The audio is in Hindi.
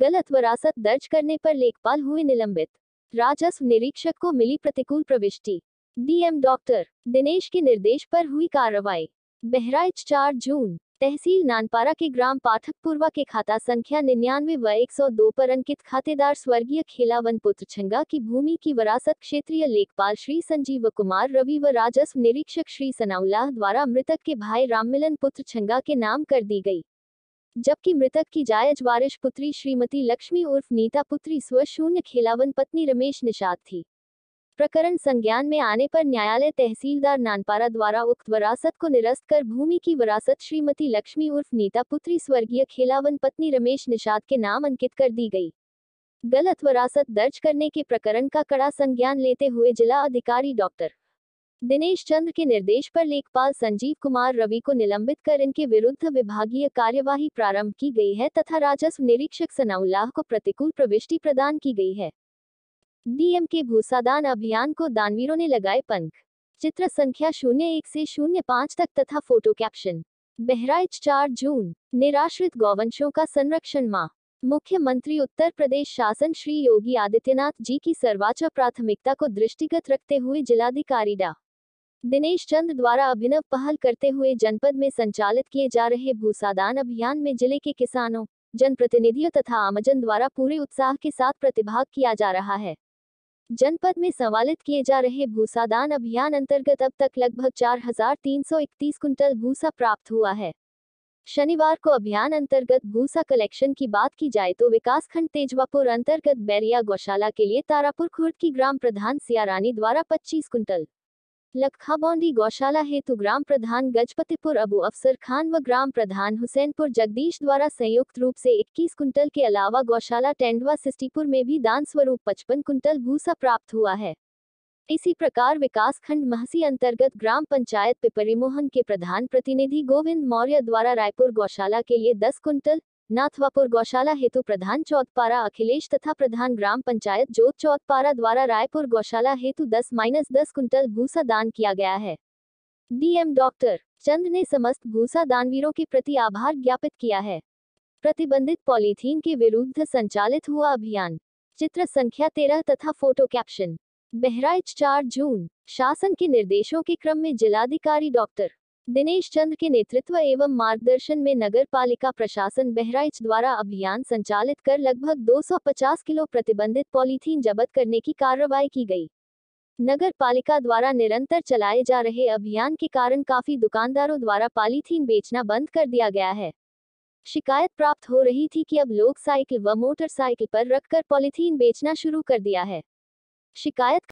गलत वरासत दर्ज करने पर लेखपाल हुए निलंबित राजस्व निरीक्षक को मिली प्रतिकूल प्रविष्टि डीएम डॉक्टर दिनेश के निर्देश पर हुई कार्रवाई बहराइच चार जून तहसील नानपारा के ग्राम पाठकपुरवा के खाता संख्या निन्यानवे व एक सौ दो पर अंकित खातेदार स्वर्गीय खेलावन पुत्र छंगा की भूमि की वरासत क्षेत्रीय लेखपाल श्री संजीव कुमार रवि व राजस्व निरीक्षक श्री सनाउल्लाह द्वारा मृतक के भाई राममिलन पुत्र छंगा के नाम कर दी गई जबकि मृतक की जायज वारिश पुत्री श्रीमती लक्ष्मी उर्फ नीता पुत्री स्वशून्य खेलावन पत्नी रमेश निषाद थी प्रकरण संज्ञान में आने पर न्यायालय तहसीलदार नानपारा द्वारा उक्त वरासत को निरस्त कर भूमि की वरासत श्रीमती लक्ष्मी उर्फ नीता पुत्री स्वर्गीय खेलावन पत्नी रमेश निषाद के नाम अंकित कर दी गई गलत वरासत दर्ज करने के प्रकरण का कड़ा संज्ञान लेते हुए जिला अधिकारी डॉक्टर दिनेश चंद्र के निर्देश पर लेखपाल संजीव कुमार रवि को निलंबित कर इनके विरुद्ध विभागीय कार्यवाही प्रारंभ की गई है तथा राजस्व निरीक्षक सनाउल्लाह को प्रतिकूल प्रविष्टि प्रदान की गई है डीएम के भूसादान अभियान को दानवीरों ने लगाए पंख चित्र संख्या शून्य एक से शून्य पाँच तक तथा फोटो कैप्शन बहराइच चार जून निराश्रित गौवंशों का संरक्षण माह मुख्यमंत्री उत्तर प्रदेश शासन श्री योगी आदित्यनाथ जी की सर्वाच्च प्राथमिकता को दृष्टिगत रखते हुए जिलाधिकारी डा दिनेश चंद द्वारा अभिनव पहल करते हुए जनपद में संचालित किए जा रहे भूसादान अभियान में जिले के किसानों जनप्रतिनिधियों तथा आमजन द्वारा पूरे उत्साह के साथ प्रतिभाग किया जा रहा है जनपद में संवालित किए जा रहे भूसादान अभियान अंतर्गत अब तक लगभग 4,331 कुंटल भूसा प्राप्त हुआ है शनिवार को अभियान अंतर्गत भूसा कलेक्शन की बात की जाए तो विकासखंड तेजवापुर अंतर्गत बैरिया गौशाला के लिए तारापुर खुर्द की ग्राम प्रधान सिया रानी द्वारा 25 कुंटल लखखाबौंडी गौशाला हेतु ग्राम प्रधान गजपतिपुर अबू अफसर खान व ग्राम प्रधान हुसैनपुर जगदीश द्वारा संयुक्त रूप से 21 कुंटल के अलावा गौशाला टेंडवा सिस्टीपुर में भी दान स्वरूप पचपन कुंटल भूसा प्राप्त हुआ है इसी प्रकार विकास खंड महसी अंतर्गत ग्राम पंचायत पिपरीमोहन के प्रधान प्रतिनिधि गोविंद मौर्य द्वारा रायपुर गौशाला के लिए 10 कुंटल नाथवापुर गौशाला हेतु प्रधान चौथपारा अखिलेश तथा प्रधान ग्राम पंचायत जोत चौथपारा द्वारा रायपुर गौशाला हेतु 10 माइनस दस कुंटल भूसा दान किया गया है डीएम डॉक्टर चंद ने समस्त भूसा दानवीरों के प्रति आभार ज्ञापित किया है प्रतिबंधित पॉलीथीन के विरुद्ध संचालित हुआ अभियान चित्र संख्या तेरह तथा फोटो कैप्शन बहराइच चार जून शासन के निर्देशों के क्रम में जिलाधिकारी डॉक्टर दिनेश चंद के नेतृत्व एवं मार्गदर्शन में नगर पालिका प्रशासन बहराइच द्वारा अभियान संचालित कर लगभग 250 किलो प्रतिबंधित पॉलीथीन जब्त करने की कार्रवाई की गई नगर पालिका द्वारा निरंतर चलाए जा रहे अभियान के कारण काफी दुकानदारों द्वारा पॉलीथीन बेचना बंद कर दिया गया है शिकायत प्राप्त हो रही थी कि अब लोग साइकिल व मोटरसाइकिल पर रखकर पॉलीथीन बेचना शुरू कर दिया है शिकायत